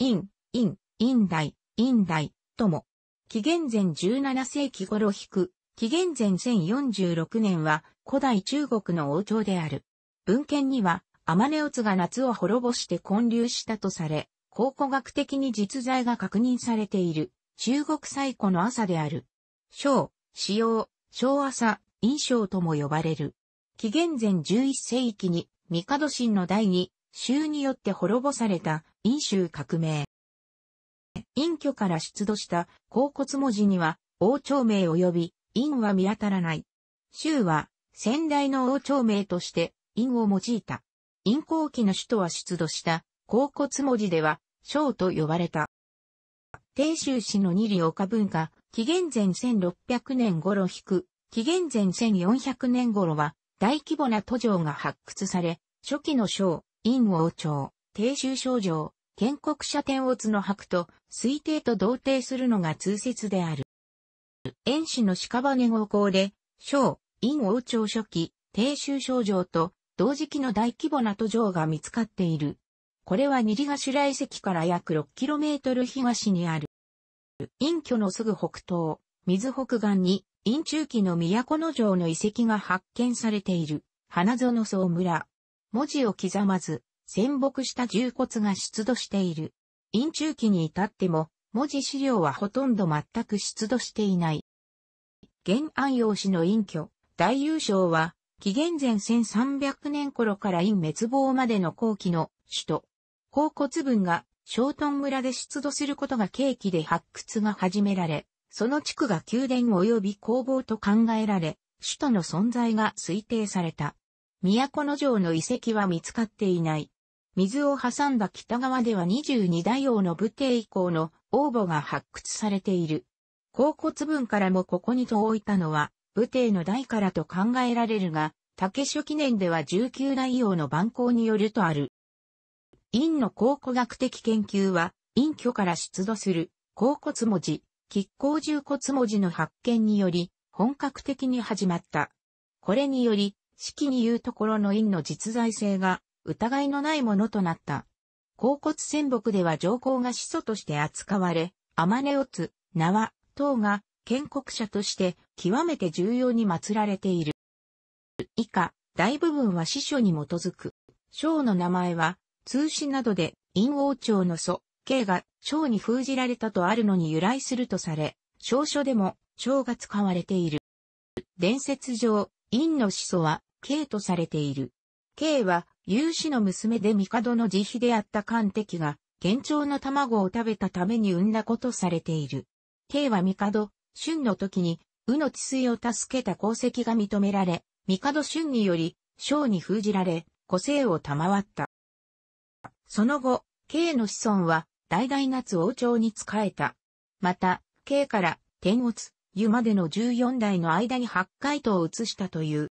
陰、陰、陰代、陰代、とも。紀元前17世紀頃引く、紀元前1046年は古代中国の王朝である。文献には、アマネオツが夏を滅ぼして混流したとされ、考古学的に実在が確認されている、中国最古の朝である。小、使用、小朝、印象とも呼ばれる。紀元前11世紀に、帝神の代に、衆によって滅ぼされた陰州革命。陰居から出土した甲骨文字には王朝名及び陰は見当たらない。州は先代の王朝名として陰を用いた。陰後期の首都は出土した甲骨文字では章と呼ばれた。定州市の二里岡文化、紀元前1600年頃引く、紀元前1400年頃は大規模な都城が発掘され、初期の章、陰王朝、定州省城、建国者天乙の白と推定と同定するのが通説である。遠氏の屍号校で、小、陰王朝初期、低州症状と同時期の大規模な途上が見つかっている。これは二里頭遺跡から約 6km 東にある。陰居のすぐ北東、水北岸に、陰中期の都の城の遺跡が発見されている、花園総村。文字を刻まず、戦没した銃骨が出土している。陰中期に至っても、文字資料はほとんど全く出土していない。現安陽氏の隠居、大優勝は、紀元前1300年頃から陰滅亡までの後期の首都、甲骨文が、小頓村で出土することが契機で発掘が始められ、その地区が宮殿及び工房と考えられ、首都の存在が推定された。都の城の遺跡は見つかっていない。水を挟んだ北側では22大王の武帝以降の王墓が発掘されている。甲骨文からもここにと置いたのは、武帝の代からと考えられるが、竹書記念では19大王の蛮行によるとある。陰の考古学的研究は、陰居から出土する、甲骨文字、亀甲重骨文字の発見により、本格的に始まった。これにより、式に言うところの陰の実在性が疑いのないものとなった。甲骨戦国では上皇が始祖として扱われ、天音名縄、等が建国者として極めて重要に祀られている。以下、大部分は司書に基づく。章の名前は、通史などで、陰王朝の祖、慶が章に封じられたとあるのに由来するとされ、章書でも章が使われている。伝説上、陰の始祖は、慶とされている。慶は、有志の娘で帝の慈悲であった関敵が、幻聴の卵を食べたために産んだことされている。帝は帝、春の時に、宇の治水を助けた功績が認められ、帝春により、章に封じられ、個性を賜った。その後、慶の子孫は、大々夏王朝に仕えた。また、慶から、天乙、湯までの14代の間に八回とを移したという。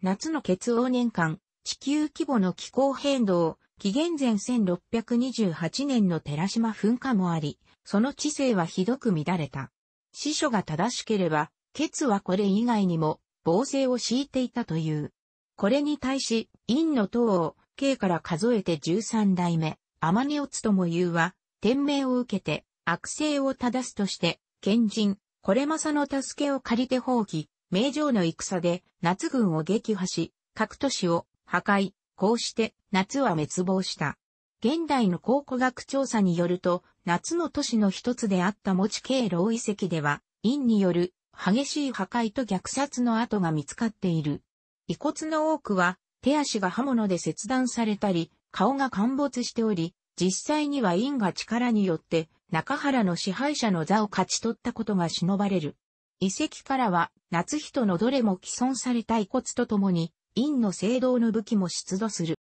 夏の結王年間、地球規模の気候変動、紀元前1628年の寺島噴火もあり、その知性はひどく乱れた。司書が正しければ、ケツはこれ以外にも、防制を敷いていたという。これに対し、陰の塔を、K から数えて13代目、天ネオツとも言うは、天命を受けて、悪性を正すとして、賢人、これまさの助けを借りて放棄、名城の戦で、夏軍を撃破し、各都市を破壊、こうして夏は滅亡した。現代の考古学調査によると、夏の都市の一つであった持ち経路遺跡では、陰による激しい破壊と虐殺の跡が見つかっている。遺骨の多くは、手足が刃物で切断されたり、顔が陥没しており、実際には陰が力によって、中原の支配者の座を勝ち取ったことが忍ばれる。遺跡からは、夏人のどれも既存された遺骨とともに、陰の聖堂の武器も出土する。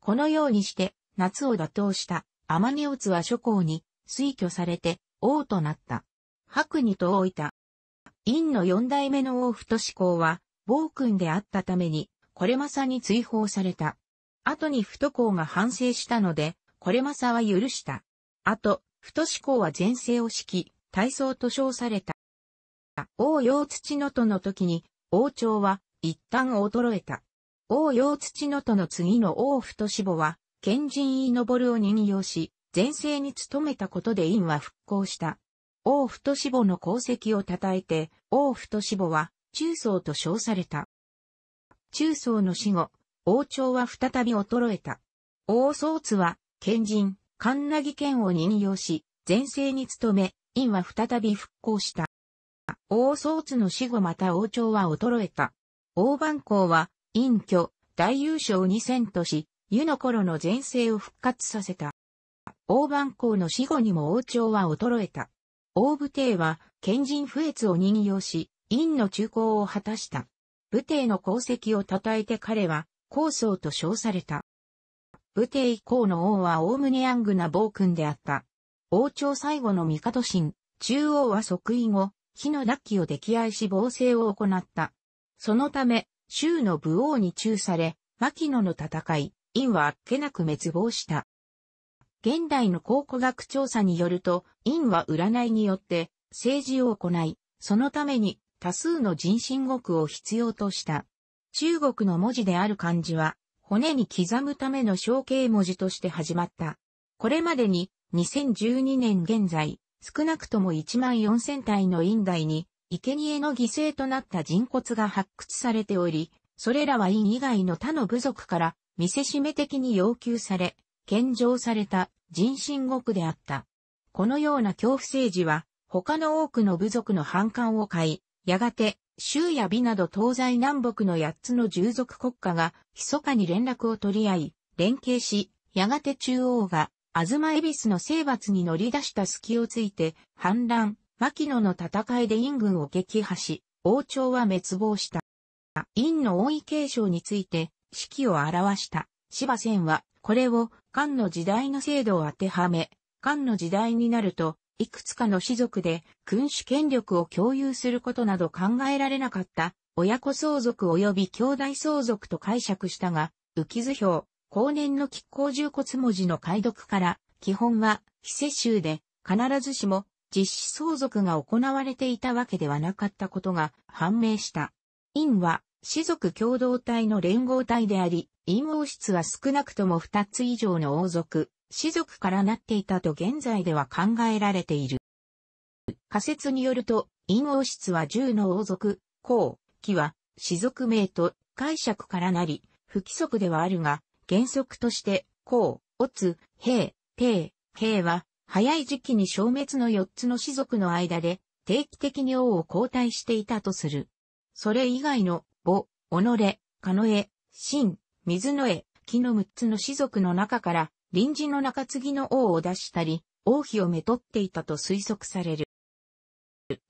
このようにして、夏を打倒したアマネオツは諸侯に推挙されて王となった。白にと置いた。陰の四代目の王太志公は暴君であったために、これまさに追放された。後に太公が反省したので、これまさは許した。あと、太志公は前世を敷き、大層と称された。王陽土のとの時に、王朝は一旦衰えた。王陽土のとの次の王太志母は、賢人井昇を任用し、前世に勤めたことで院は復興した。王太志母の功績を称えて、王太志母は、中層と称された。中層の死後、王朝は再び衰えた。王宗津は、賢人、神奈木県を任用し、前世に勤め、院は再び復興した。王宗津の死後また王朝は衰えた。大番校は、隠居、大優勝に戦とし、湯の頃の前世を復活させた。大番校の死後にも王朝は衰えた。大武帝は、賢人不悦を任用し、院の中高を果たした。武帝の功績を称えて彼は、高僧と称された。武帝以降の王は概ねヤングな暴君であった。王朝最後の帝神、中央は即位後、火の楽器を溺愛し暴政を行った。そのため、州の武王に中され、牧野の戦い、院はあっけなく滅亡した。現代の考古学調査によると、院は占いによって政治を行い、そのために多数の人身国を必要とした。中国の文字である漢字は、骨に刻むための象形文字として始まった。これまでに2012年現在、少なくとも1万4000体の院外に生贄の犠牲となった人骨が発掘されており、それらは院以外の他の部族から見せしめ的に要求され、献上された人身獄であった。このような恐怖政治は、他の多くの部族の反感を買い、やがて、州や美など東西南北の八つの従属国家が、密かに連絡を取り合い、連携し、やがて中央が、東恵比寿の征伐に乗り出した隙をついて、反乱、牧野の戦いで陰軍を撃破し、王朝は滅亡した。陰の王位継承について、指揮を表した。芝仙は、これを、漢の時代の制度を当てはめ、漢の時代になると、いくつかの士族で君主権力を共有することなど考えられなかった親子相続及び兄弟相続と解釈したが、浮図表、後年の亀甲重骨文字の解読から、基本は非世襲で必ずしも実施相続が行われていたわけではなかったことが判明した。陰は、士族共同体の連合体であり、陰王室は少なくとも二つ以上の王族、士族からなっていたと現在では考えられている。仮説によると、陰王室は十の王族、公、貴は、士族名と解釈からなり、不規則ではあるが、原則として、公、乙、兵、帝、兵は、早い時期に消滅の4つの氏族の間で、定期的に王を交代していたとする。それ以外の、母、己、カノエ、シン、水の絵、木の6つの氏族の中から、臨時の中継ぎの王を出したり、王妃をめとっていたと推測される。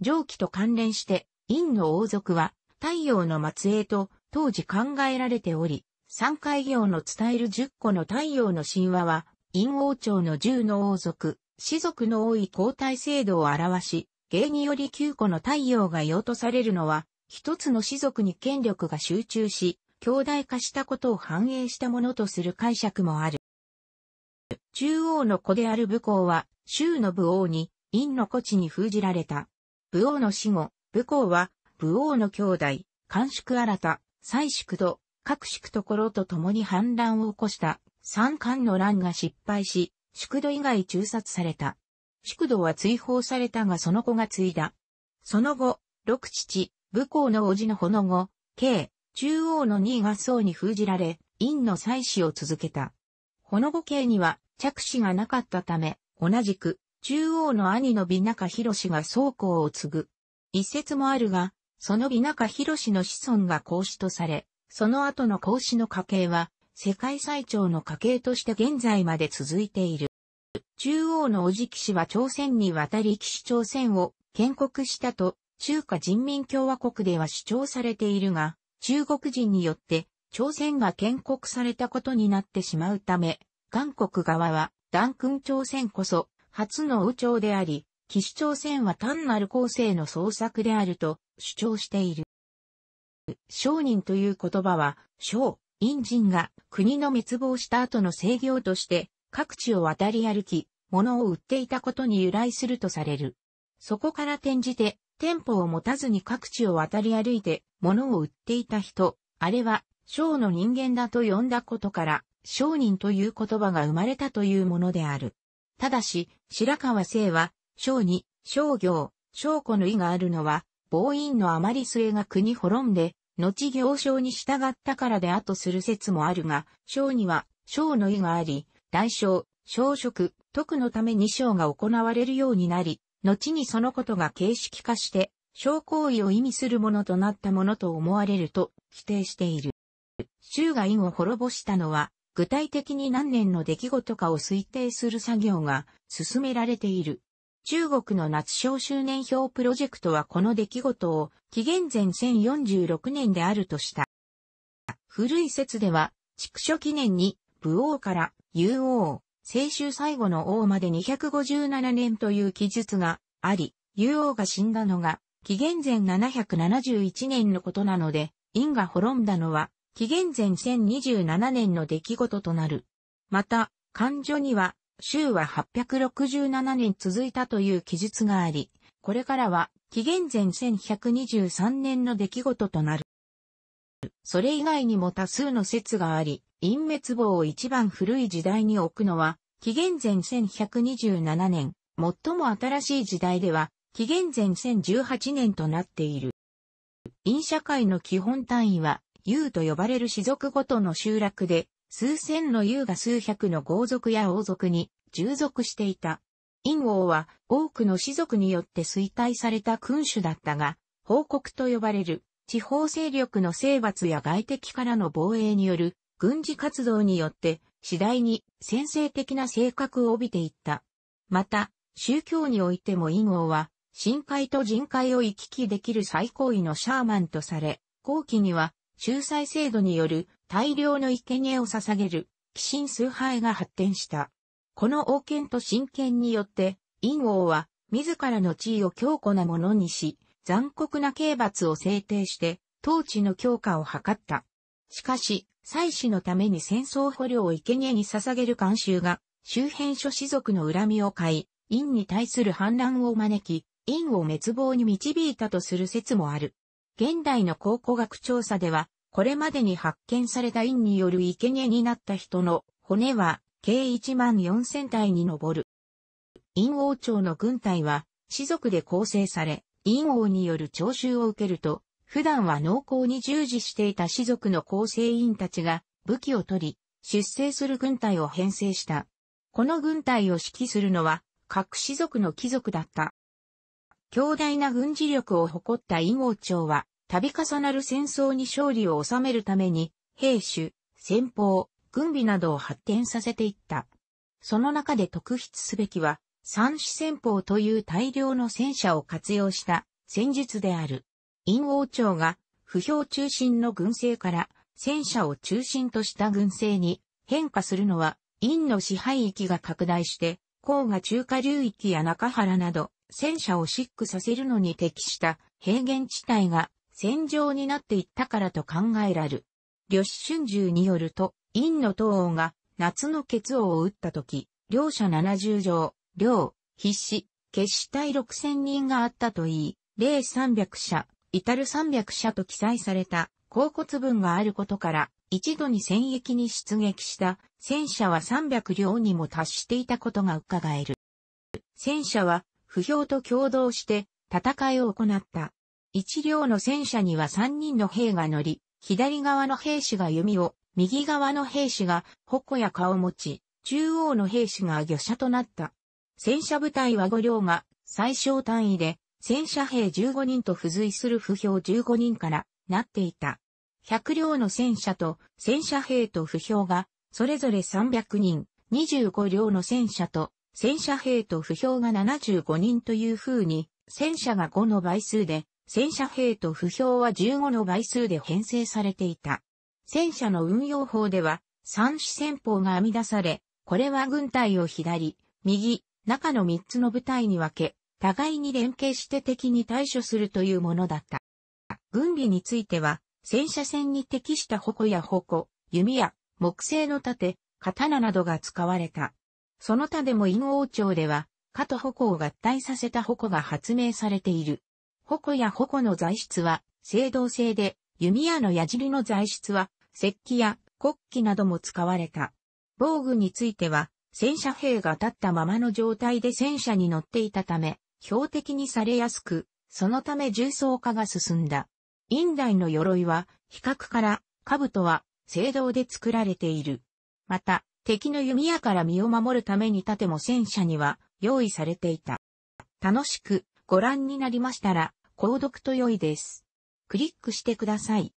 上記と関連して、陰の王族は、太陽の末裔と当時考えられており、三回行の伝える10個の太陽の神話は、陰王朝の10の王族、士族の多い交代制度を表し、芸により9個の太陽が用とされるのは、一つの士族に権力が集中し、強大化したことを反映したものとする解釈もある。中央の子である武功は、州の武王に、陰の古地に封じられた。武王の死後、武功は、武王の兄弟、官宿新た、再宿土、各宿ところと共に反乱を起こした、三冠の乱が失敗し、宿土以外中殺された。宿土は追放されたがその子が継いだ。その後、六父、武功の叔父のほの後、慶、中央の二が僧に封じられ、院の祭祀を続けた。ほの後慶には着手がなかったため、同じく、中央の兄の美中博が僧公を継ぐ。一説もあるが、その美中博の子孫が孔子とされ、その後の孔子の家系は、世界最長の家系として現在まで続いている。中央のおじ騎士は朝鮮に渡り騎士朝鮮を建国したと中華人民共和国では主張されているが、中国人によって朝鮮が建国されたことになってしまうため、韓国側は、断君朝鮮こそ、初の宇朝であり、騎士朝鮮は単なる後世の創作であると主張している。商人という言葉は、商、陰人が国の滅亡した後の制御として各地を渡り歩き、物を売っていたことに由来するとされる。そこから転じて、店舗を持たずに各地を渡り歩いて物を売っていた人、あれは、商の人間だと呼んだことから、商人という言葉が生まれたというものである。ただし、白川聖は、商に、商業、商子の意があるのは、暴飲のあまり末が国滅んで、後行商に従ったからであとする説もあるが、商には、商の意があり、大商、小職、徳のために商が行われるようになり、後にそのことが形式化して、商行為を意味するものとなったものと思われると規定している。州が意を滅ぼしたのは、具体的に何年の出来事かを推定する作業が進められている。中国の夏小周年表プロジェクトはこの出来事を紀元前1046年であるとした。古い説では、畜書記念に、武王から雄王、青州最後の王まで257年という記述があり、竜王が死んだのが、紀元前771年のことなので、因が滅んだのは、紀元前1027年の出来事となる。また、漢書には、州は867年続いたという記述があり、これからは紀元前1123年の出来事となる。それ以外にも多数の説があり、隠滅棒を一番古い時代に置くのは、紀元前1127年、最も新しい時代では、紀元前1018年となっている。陰社会の基本単位は、ユと呼ばれる士族ごとの集落で、数千の優雅数百の豪族や王族に従属していた。陰王は多くの士族によって衰退された君主だったが、報告と呼ばれる地方勢力の征伐や外敵からの防衛による軍事活動によって次第に先制的な性格を帯びていった。また、宗教においても陰王は、深海と人海を行き来できる最高位のシャーマンとされ、後期には、仲裁制度による大量の生贄を捧げる、寄進崇拝が発展した。この王権と神権によって、陰王は、自らの地位を強固なものにし、残酷な刑罰を制定して、統治の強化を図った。しかし、祭祀のために戦争捕虜を生贄に捧げる慣習が、周辺諸氏族の恨みを買い、陰に対する反乱を招き、陰を滅亡に導いたとする説もある。現代の考古学調査では、これまでに発見された院による生贄になった人の骨は計1万4000体に上る。陰王朝の軍隊は、士族で構成され、陰王による徴収を受けると、普段は農耕に従事していた士族の構成員たちが武器を取り、出征する軍隊を編成した。この軍隊を指揮するのは、各士族の貴族だった。強大な軍事力を誇った陰王朝は、度重なる戦争に勝利を収めるために、兵種、戦法、軍備などを発展させていった。その中で特筆すべきは、三種戦法という大量の戦車を活用した戦術である。陰王朝が不評中心の軍政から戦車を中心とした軍政に変化するのは陰の支配域が拡大して、甲賀中華流域や中原など戦車をシックさせるのに適した平原地帯が戦場になっていったからと考えられる。呂氏春秋によると、陰の東王が夏の結王を打った時、両者70条、両、必死、決死隊6000人があったといい、例300社、至る300社と記載された、甲骨文があることから、一度に戦役に出撃した戦車は300両にも達していたことが伺える。戦車は、不評と共同して戦いを行った一両の戦車には三人の兵が乗り、左側の兵士が弓を、右側の兵士が矛や顔持ち、中央の兵士が魚車となった。戦車部隊は五両が最小単位で、戦車兵15人と付随する不評15人からなっていた。100両の戦車と戦車兵と不評が、それぞれ300人、25両の戦車と戦車兵と不評が75人という風に、戦車が5の倍数で、戦車兵と不評は15の倍数で編成されていた。戦車の運用法では、三種戦法が編み出され、これは軍隊を左、右、中の3つの部隊に分け、互いに連携して敵に対処するというものだった。軍備については、戦車戦に適した矛や矛、弓や木製の盾、刀などが使われた。その他でも陰王朝では、かと矛を合体させた矛が発明されている。矛や矛の材質は、青銅製で、弓矢の矢尻の材質は、石器や国旗なども使われた。防具については、戦車兵が立ったままの状態で戦車に乗っていたため、標的にされやすく、そのため重装化が進んだ。院内の鎧は、比較から、兜は、青銅で作られている。また、敵の弓矢から身を守るために盾も戦車には用意されていた。楽しくご覧になりましたら、購読と良いです。クリックしてください。